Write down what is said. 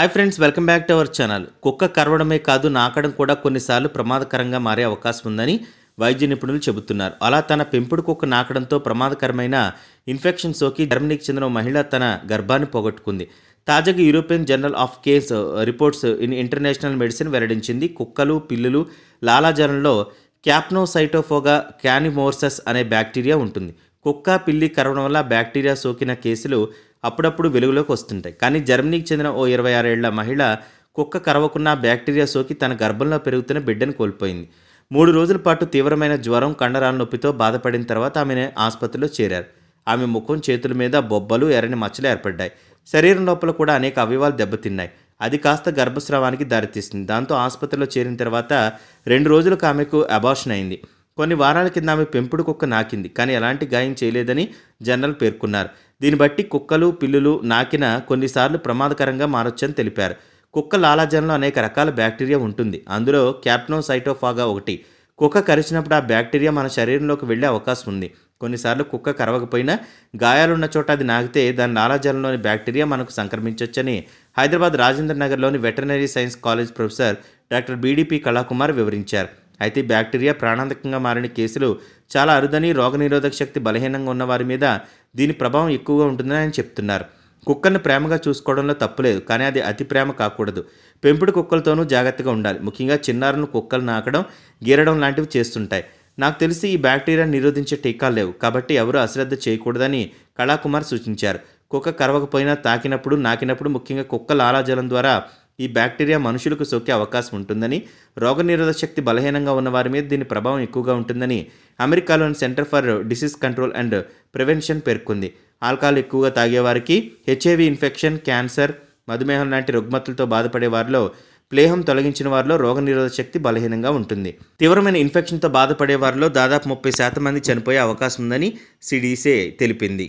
hi friends welcome back to our channel కుక్క కరవడమే కాదు నాకడం కూడా కొన్నిసార్లు ప్రమాదకరంగా మారే అవకాశం ఉందని వైద్య నిపుణులు చెబుతున్నారు అలా తన పెంపుడు కుక్క నాకడంతో ప్రమాదకరమైన ఇన్ఫెక్షన్ సోకి జర్మనీకి చెందిన మహిళ తన గర్భాన్ని పోగొట్టుకుంది తాజాగా European journal of case uh, reports in international medicine వెల్లడించింది కుక్కలు పిల్లులు లాలాజలంలో క్యాప్నోసైటోఫోగా క్యానిమోర్సస్ అనే బ్యాక్టీరియా ఉంటుంది కుక్క పిల్లి కరవడం వల్ల బ్యాక్టీరియా సోకిన కేసులు అప్పుడప్పుడు వెలుగులోకి వస్తుంటాయి కానీ జర్మనీకి చెందిన ఓ ఇరవై ఆరేళ్ల మహిళ కుక్క కరవకున్న బ్యాక్టీరియా సోకి తన గర్భంలో పెరుగుతున్న బిడ్డను కోల్పోయింది మూడు రోజుల పాటు తీవ్రమైన జ్వరం కండరాల నొప్పితో బాధపడిన తర్వాత ఆమెను ఆసుపత్రిలో చేరారు ఆమె ముఖం చేతుల మీద బొబ్బలు ఎర్రని మచ్చలు ఏర్పడ్డాయి శరీరం లోపల కూడా అనేక అవయవాలు దెబ్బతిన్నాయి అది కాస్త గర్భస్రావానికి దారితీస్తుంది దాంతో ఆసుపత్రిలో చేరిన తర్వాత రెండు రోజులకు ఆమెకు అబార్షన్ అయింది కొన్ని వారాల కింద ఆమె పెంపుడు కుక్క నాకింది కానీ ఎలాంటి గాయం చేయలేదని జనరల్ పేర్కొన్నారు దీన్ని బట్టి కుక్కలు పిల్లులు నాకిన కొన్నిసార్లు ప్రమాదకరంగా మారొచ్చని తెలిపారు కుక్క లాలాజనంలో అనేక రకాల బ్యాక్టీరియా ఉంటుంది అందులో క్యాప్నోసైటోఫాగా ఒకటి కుక్క కరిచినప్పుడు ఆ బ్యాక్టీరియా మన శరీరంలోకి వెళ్ళే అవకాశం ఉంది కొన్నిసార్లు కుక్క కరవకపోయినా గాయాలున్న చోట అది నాగితే దాని లాలాజలంలోని బ్యాక్టీరియా మనకు సంక్రమించవచ్చని హైదరాబాద్ రాజేంద్ర నగర్లోని veterinary science college professor doctor BDP Kalakumar వివరించారు అయితే బ్యాక్టీరియా ప్రాణాంతకంగా మారిన కేసులు చాలా అరుదని రోగనిరోధక శక్తి బలహీనంగా ఉన్న వారి మీద దీని ప్రభావం ఎక్కువగా ఉంటుందని ఆయన చెప్తున్నారు కుక్కను ప్రేమగా చూసుకోవడంలో తప్పులేదు కానీ అది అతి ప్రేమ కాకూడదు పెంపుడు కుక్కలతోనూ జాగ్రత్తగా ఉండాలి ముఖ్యంగా చిన్నారులను కుక్కలు నాకడం గీరడం లాంటివి చేస్తుంటాయి నాకు తెలిసి ఈ బ్యాక్టీరియాను నిరోధించే టీకాలు లేవు కాబట్టి ఎవరూ అశ్రద్ధ చేయకూడదని కళాకుమార్ సూచించారు కుక్క కరవకపోయినా తాకినప్పుడు నాకినప్పుడు ముఖ్యంగా కుక్క లాలాజలం ద్వారా ఈ బ్యాక్టీరియా మనుషులకు సోకే అవకాశం ఉంటుందని రోగనిరోధక శక్తి బలహీనంగా ఉన్న వారి మీద దీని ప్రభావం ఎక్కువగా ఉంటుందని అమెరికాలోని center for disease control and prevention పేర్కొంది ఆల్కహాల్ ఎక్కువగా తాగేవారికి హెచ్ఐవి ఇన్ఫెక్షన్ క్యాన్సర్ మధుమేహం లాంటి రుగ్మతులతో బాధపడే వారిలో ప్లేహం తొలగించిన వారిలో రోగనిరోధక శక్తి బలహీనంగా ఉంటుంది తీవ్రమైన ఇన్ఫెక్షన్తో బాధపడే వారిలో దాదాపు ముప్పై శాతం మంది చనిపోయే అవకాశం ఉందని సిడిసే తెలిపింది